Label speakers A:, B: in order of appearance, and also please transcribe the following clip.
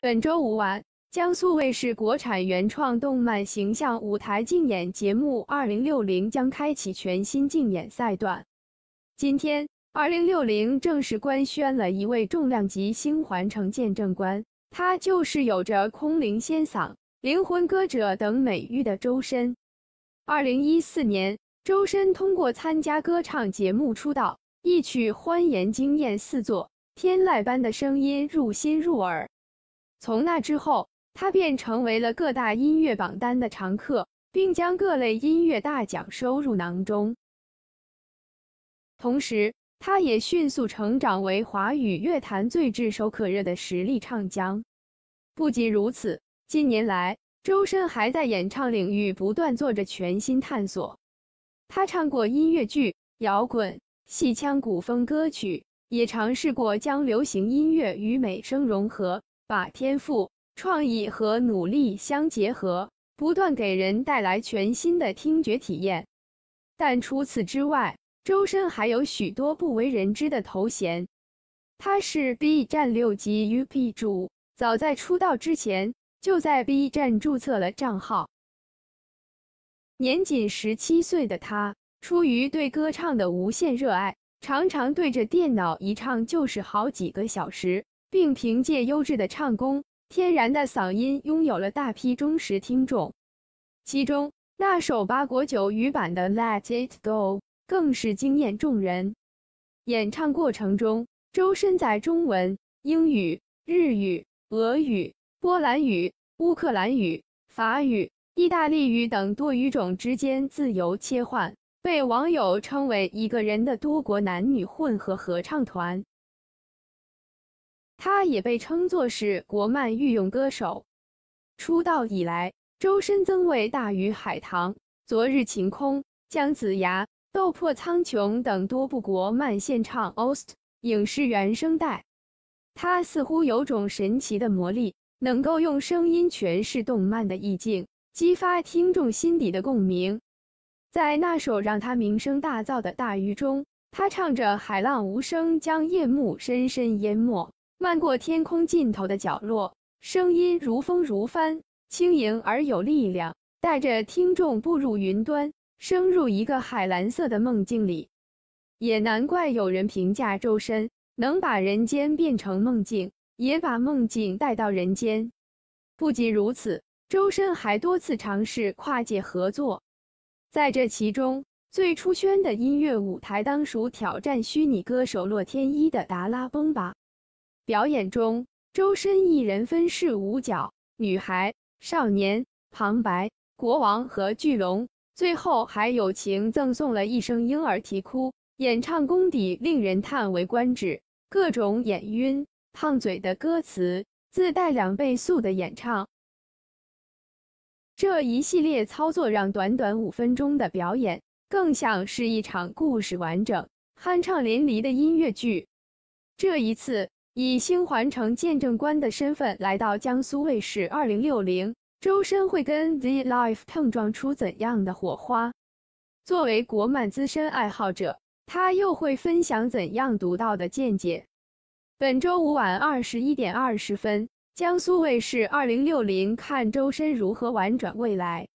A: 本周五晚，江苏卫视国产原创动漫形象舞台竞演节目《二零六零》将开启全新竞演赛段。今天，《二零六零》正式官宣了一位重量级新环城见证官，他就是有着“空灵仙嗓”、“灵魂歌者”等美誉的周深。二零一四年，周深通过参加歌唱节目出道，一曲《欢颜》惊艳四座，天籁般的声音入心入耳。从那之后，他便成为了各大音乐榜单的常客，并将各类音乐大奖收入囊中。同时，他也迅速成长为华语乐坛最炙手可热的实力唱将。不仅如此，近年来，周深还在演唱领域不断做着全新探索。他唱过音乐剧、摇滚、戏腔、古风歌曲，也尝试过将流行音乐与美声融合。把天赋、创意和努力相结合，不断给人带来全新的听觉体验。但除此之外，周深还有许多不为人知的头衔。他是 B 站六级 UP 主，早在出道之前就在 B 站注册了账号。年仅十七岁的他，出于对歌唱的无限热爱，常常对着电脑一唱就是好几个小时。并凭借优质的唱功、天然的嗓音，拥有了大批忠实听众。其中，那首八国九语版的《Let It Go》更是惊艳众人。演唱过程中，周深在中文、英语、日语、俄语、波兰语、乌克兰语、法语、意大利语等多语种之间自由切换，被网友称为一个人的多国男女混合合唱团。他也被称作是国漫御用歌手。出道以来，周深曾为《大鱼海棠》《昨日晴空》《姜子牙》《斗破苍穹》等多部国漫献唱 OST 影视原声带。他似乎有种神奇的魔力，能够用声音诠释动漫的意境，激发听众心底的共鸣。在那首让他名声大噪的《大鱼》中，他唱着“海浪无声，将夜幕深深淹没”。漫过天空尽头的角落，声音如风如帆，轻盈而有力量，带着听众步入云端，升入一个海蓝色的梦境里。也难怪有人评价周深能把人间变成梦境，也把梦境带到人间。不仅如此，周深还多次尝试跨界合作，在这其中最出圈的音乐舞台当属挑战虚拟歌手洛天依的《达拉崩吧》。表演中，周深一人分饰五角：女孩、少年、旁白、国王和巨龙。最后，还友情赠送了一声婴儿啼哭，演唱功底令人叹为观止，各种眼晕、烫嘴的歌词，自带两倍速的演唱。这一系列操作让短短五分钟的表演更像是一场故事完整、酣畅淋漓的音乐剧。这一次。以《星环城见证官》的身份来到江苏卫视《二零六零》，周深会跟《The Life》碰撞出怎样的火花？作为国漫资深爱好者，他又会分享怎样独到的见解？本周五晚二十一点二十分，江苏卫视《二零六零》，看周深如何玩转未来。